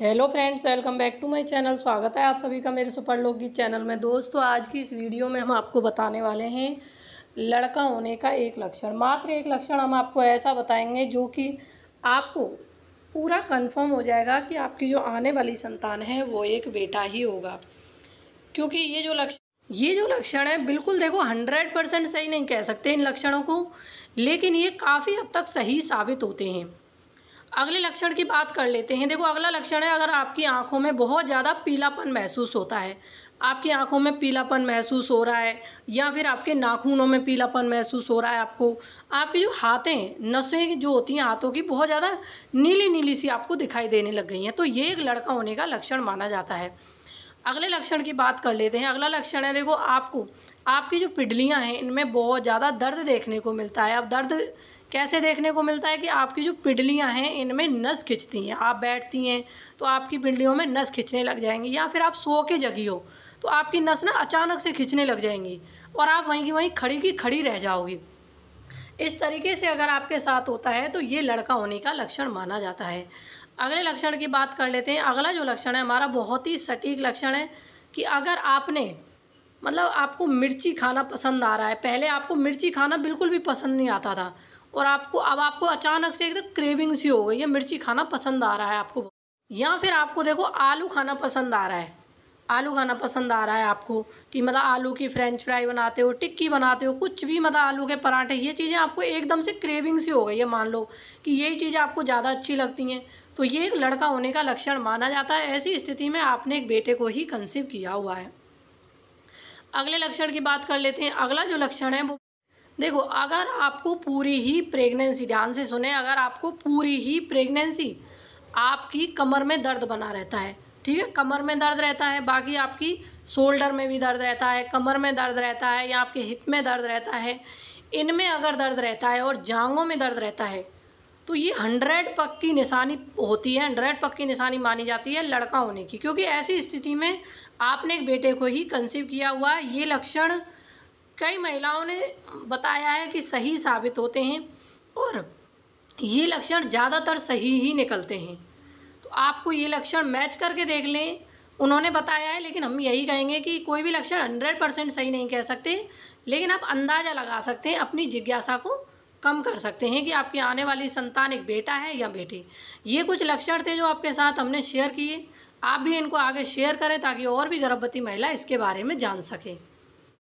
hello friends welcome back to my channel स्वागत है आप सभी का मेरे सुपर लोग गीत चैनल में दोस्तों आज की इस वीडियो में हम आपको बताने वाले हैं लड़का होने का एक लक्षण मात्र एक लक्षण हम आपको ऐसा बताएंगे जो कि आपको पूरा कंफर्म हो जाएगा कि आपकी जो आने वाली संतान है वो एक बेटा ही होगा क्योंकि ये जो लक्षण ये जो लक्षण है बिल्कुल देखो हंड्रेड परसेंट सही नहीं कह सकते इन लक्षणों को लेकिन ये काफ़ी हद तक सही साबित होते हैं अगले लक्षण की बात कर लेते हैं देखो अगला लक्षण है अगर आपकी आंखों में बहुत ज़्यादा पीलापन महसूस होता है आपकी आंखों में पीलापन महसूस हो रहा है या फिर आपके नाखूनों में पीलापन महसूस हो रहा है आपको आपकी जो हाथें नसें जो होती हैं हाथों की बहुत ज़्यादा नीली नीली सी आपको दिखाई देने लग गई हैं तो ये एक लड़का होने का लक्षण माना जाता है अगले लक्षण की बात कर लेते हैं अगला लक्षण है देखो आपको आपकी जो पिडलियाँ हैं इनमें बहुत ज़्यादा दर्द देखने को मिलता है अब दर्द कैसे देखने को मिलता है कि आपकी जो पिडलियाँ हैं इनमें नस खिंचती हैं आप बैठती हैं तो आपकी पिडलियों में नस खिंचने लग जाएंगी या फिर आप सो के जगी हो तो आपकी नस ना अचानक से खिंचने लग जाएंगी और आप वहीं की वहीं खड़ी की खड़ी रह जाओगी इस तरीके से अगर आपके साथ होता है तो ये लड़का होने का लक्षण माना जाता है अगले लक्षण की बात कर लेते हैं अगला जो लक्षण है हमारा बहुत ही सटीक लक्षण है कि अगर आपने मतलब आपको मिर्ची खाना पसंद आ रहा है पहले आपको मिर्ची खाना बिल्कुल भी पसंद नहीं आता था और आपको अब आपको अचानक से एकदम क्रेविंग सी हो गई है मिर्ची खाना पसंद आ रहा है आपको या फिर आपको देखो आलू खाना पसंद आ रहा है आलू खाना पसंद आ रहा है आपको कि मतलब आलू की फ्रेंच फ्राई बनाते हो टिक्की बनाते हो कुछ भी मतलब आलू के पराठे ये चीज़ें आपको एकदम से क्रेविंग सी हो गई है मान लो कि यही चीज़ें आपको ज़्यादा अच्छी लगती हैं तो ये एक लड़का होने का लक्षण माना जाता है ऐसी स्थिति में आपने एक बेटे को ही कंसीव किया हुआ है अगले लक्षण की बात कर लेते हैं अगला जो लक्षण है वो देखो अगर आपको पूरी ही प्रेगनेंसी ध्यान से सुने अगर आपको पूरी ही प्रेगनेंसी आपकी कमर में दर्द बना रहता है ठीक है कमर में दर्द रहता है बाकी आपकी शोल्डर में भी दर्द रहता है कमर में दर्द रहता है या आपके हिप में दर्द रहता है इनमें अगर दर्द रहता है और जांघों में दर्द रहता है तो ये हंड्रेड पक की निशानी होती है हंड्रेड पक की निशानी मानी जाती है लड़का होने की क्योंकि ऐसी स्थिति में आपने एक बेटे को ही कंसीव किया हुआ ये लक्षण कई महिलाओं ने बताया है कि सही साबित होते हैं और ये लक्षण ज़्यादातर सही ही निकलते हैं आपको ये लक्षण मैच करके देख लें उन्होंने बताया है लेकिन हम यही कहेंगे कि कोई भी लक्षण हंड्रेड परसेंट सही नहीं कह सकते लेकिन आप अंदाज़ा लगा सकते हैं अपनी जिज्ञासा को कम कर सकते हैं कि आपकी आने वाली संतान एक बेटा है या बेटी ये कुछ लक्षण थे जो आपके साथ हमने शेयर किए आप भी इनको आगे शेयर करें ताकि और भी गर्भवती महिला इसके बारे में जान सकें